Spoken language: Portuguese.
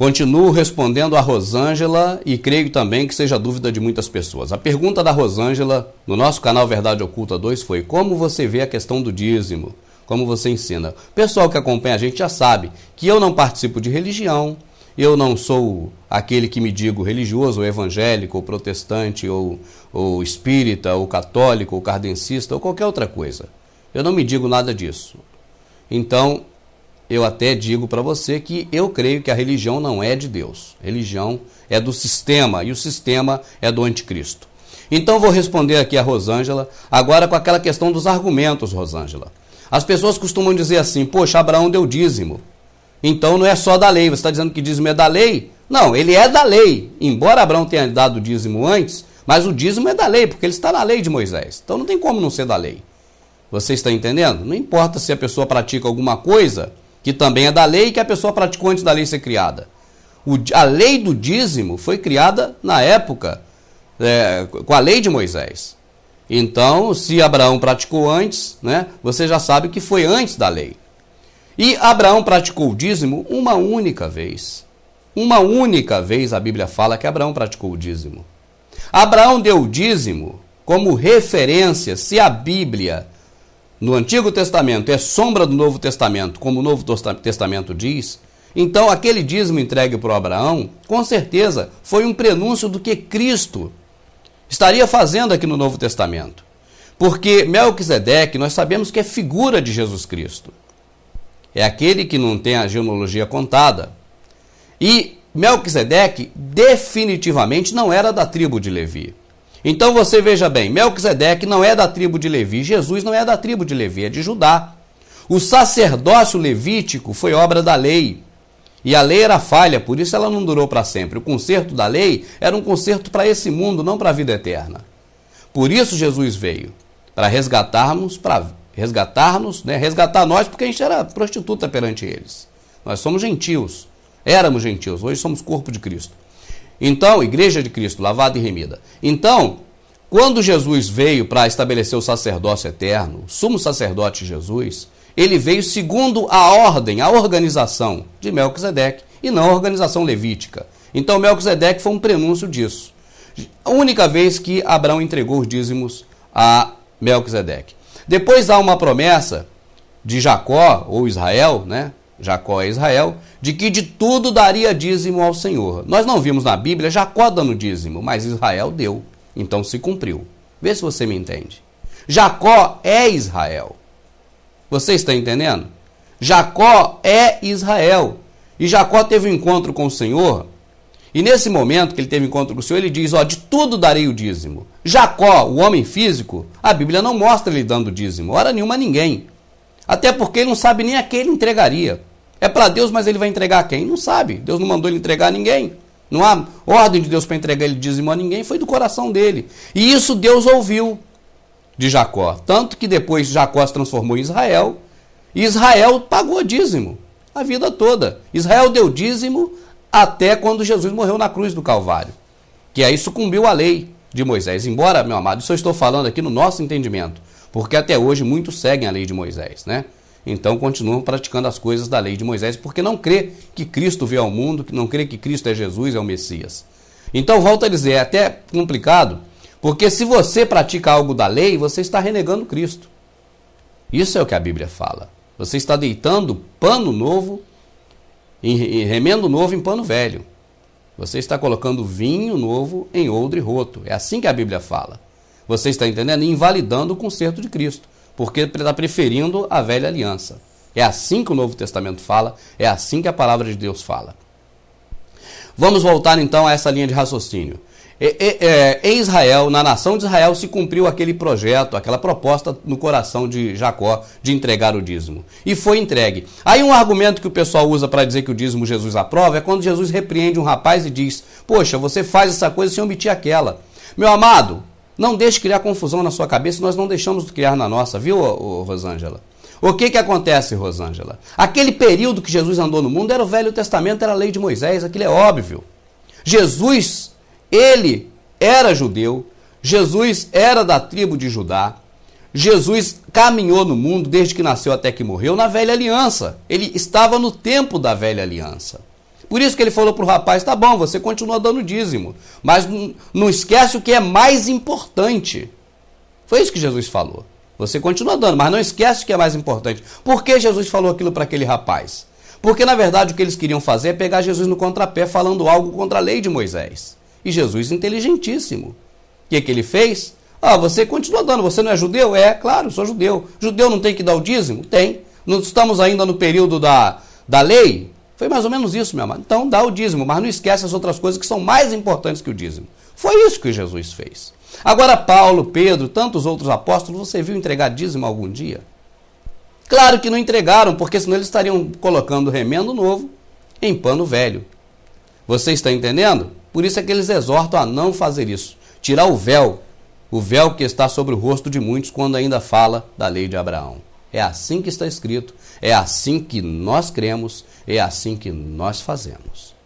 Continuo respondendo a Rosângela e creio também que seja dúvida de muitas pessoas. A pergunta da Rosângela no nosso canal Verdade Oculta 2 foi: Como você vê a questão do dízimo? Como você ensina? O pessoal que acompanha a gente já sabe que eu não participo de religião, eu não sou aquele que me digo religioso, ou evangélico, ou protestante, ou, ou espírita, ou católico, ou cardencista, ou qualquer outra coisa. Eu não me digo nada disso. Então, eu até digo para você que eu creio que a religião não é de Deus. Religião é do sistema e o sistema é do anticristo. Então vou responder aqui a Rosângela, agora com aquela questão dos argumentos, Rosângela. As pessoas costumam dizer assim: "Poxa, Abraão deu dízimo". Então não é só da lei, você está dizendo que dízimo é da lei? Não, ele é da lei. Embora Abraão tenha dado dízimo antes, mas o dízimo é da lei, porque ele está na lei de Moisés. Então não tem como não ser da lei. Você está entendendo? Não importa se a pessoa pratica alguma coisa, que também é da lei e que a pessoa praticou antes da lei ser criada. O, a lei do dízimo foi criada na época, é, com a lei de Moisés. Então, se Abraão praticou antes, né, você já sabe que foi antes da lei. E Abraão praticou o dízimo uma única vez. Uma única vez a Bíblia fala que Abraão praticou o dízimo. Abraão deu o dízimo como referência, se a Bíblia no Antigo Testamento é sombra do Novo Testamento, como o Novo Testamento diz, então aquele dízimo entregue por Abraão, com certeza, foi um prenúncio do que Cristo estaria fazendo aqui no Novo Testamento. Porque Melquisedeque, nós sabemos que é figura de Jesus Cristo. É aquele que não tem a genealogia contada. E Melquisedeque definitivamente não era da tribo de Levi. Então você veja bem, Melquisedeque não é da tribo de Levi, Jesus não é da tribo de Levi, é de Judá. O sacerdócio levítico foi obra da lei. E a lei era falha, por isso ela não durou para sempre. O conserto da lei era um conserto para esse mundo, não para a vida eterna. Por isso Jesus veio, para resgatarmos, para resgatar-nos, né? resgatar nós, porque a gente era prostituta perante eles. Nós somos gentios, éramos gentios, hoje somos corpo de Cristo. Então, Igreja de Cristo, lavada e remida. Então, quando Jesus veio para estabelecer o sacerdócio eterno, o sumo sacerdote Jesus, ele veio segundo a ordem, a organização de Melquisedeque e não a organização levítica. Então, Melquisedeque foi um prenúncio disso. A única vez que Abraão entregou os dízimos a Melquisedeque. Depois há uma promessa de Jacó ou Israel, né? Jacó é Israel, de que de tudo daria dízimo ao Senhor. Nós não vimos na Bíblia Jacó dando dízimo, mas Israel deu. Então se cumpriu. Vê se você me entende. Jacó é Israel. Você está entendendo? Jacó é Israel. E Jacó teve um encontro com o Senhor. E nesse momento que ele teve um encontro com o Senhor, ele diz: Ó, de tudo darei o dízimo. Jacó, o homem físico, a Bíblia não mostra ele dando dízimo, hora nenhuma a ninguém. Até porque ele não sabe nem a que ele entregaria. É para Deus, mas ele vai entregar a quem? Não sabe. Deus não mandou ele entregar a ninguém. Não há ordem de Deus para entregar ele dízimo a ninguém, foi do coração dele. E isso Deus ouviu de Jacó. Tanto que depois Jacó se transformou em Israel. E Israel pagou dízimo a vida toda. Israel deu dízimo até quando Jesus morreu na cruz do Calvário. Que aí sucumbiu a lei de Moisés. Embora, meu amado, isso eu estou falando aqui no nosso entendimento. Porque até hoje muitos seguem a lei de Moisés, né? então continuam praticando as coisas da lei de Moisés, porque não crê que Cristo veio ao mundo, que não crê que Cristo é Jesus, é o Messias. Então, volta a dizer, é até complicado, porque se você pratica algo da lei, você está renegando Cristo. Isso é o que a Bíblia fala. Você está deitando pano novo, em remendo novo em pano velho. Você está colocando vinho novo em odre roto. É assim que a Bíblia fala. Você está entendendo? Invalidando o conserto de Cristo porque está preferindo a velha aliança. É assim que o Novo Testamento fala, é assim que a palavra de Deus fala. Vamos voltar então a essa linha de raciocínio. É, em Israel, na nação de Israel, se cumpriu aquele projeto, aquela proposta no coração de Jacó de entregar o dízimo. E foi entregue. Aí um argumento que o pessoal usa para dizer que o dízimo Jesus aprova é quando Jesus repreende um rapaz e diz: Poxa, você faz essa coisa sem omitir aquela. Meu amado, não deixe criar confusão na sua cabeça, nós não deixamos criar na nossa, viu, Rosângela? O que que acontece, Rosângela? Aquele período que Jesus andou no mundo era o Velho Testamento, era a lei de Moisés, aquilo é óbvio. Jesus, ele era judeu, Jesus era da tribo de Judá, Jesus caminhou no mundo desde que nasceu até que morreu na velha aliança. Ele estava no tempo da velha aliança. Por isso que ele falou para o rapaz: tá bom, você continua dando dízimo, mas não esquece o que é mais importante. Foi isso que Jesus falou. Você continua dando, mas não esquece o que é mais importante. Por que Jesus falou aquilo para aquele rapaz? Porque na verdade o que eles queriam fazer é pegar Jesus no contrapé falando algo contra a lei de Moisés. E Jesus, inteligentíssimo. O que, que ele fez? Ah, você continua dando, você não é judeu? É, claro, sou judeu. Judeu não tem que dar o dízimo? Tem. Não estamos ainda no período da, da lei? Foi mais ou menos isso, meu amado. Então dá o dízimo, mas não esquece as outras coisas que são mais importantes que o dízimo. Foi isso que Jesus fez. Agora, Paulo, Pedro, tantos outros apóstolos, você viu entregar dízimo algum dia? Claro que não entregaram, porque senão eles estariam colocando remendo novo em pano velho. Você está entendendo? Por isso é que eles exortam a não fazer isso. Tirar o véu, o véu que está sobre o rosto de muitos quando ainda fala da lei de Abraão. É assim que está escrito, é assim que nós cremos, é assim que nós fazemos.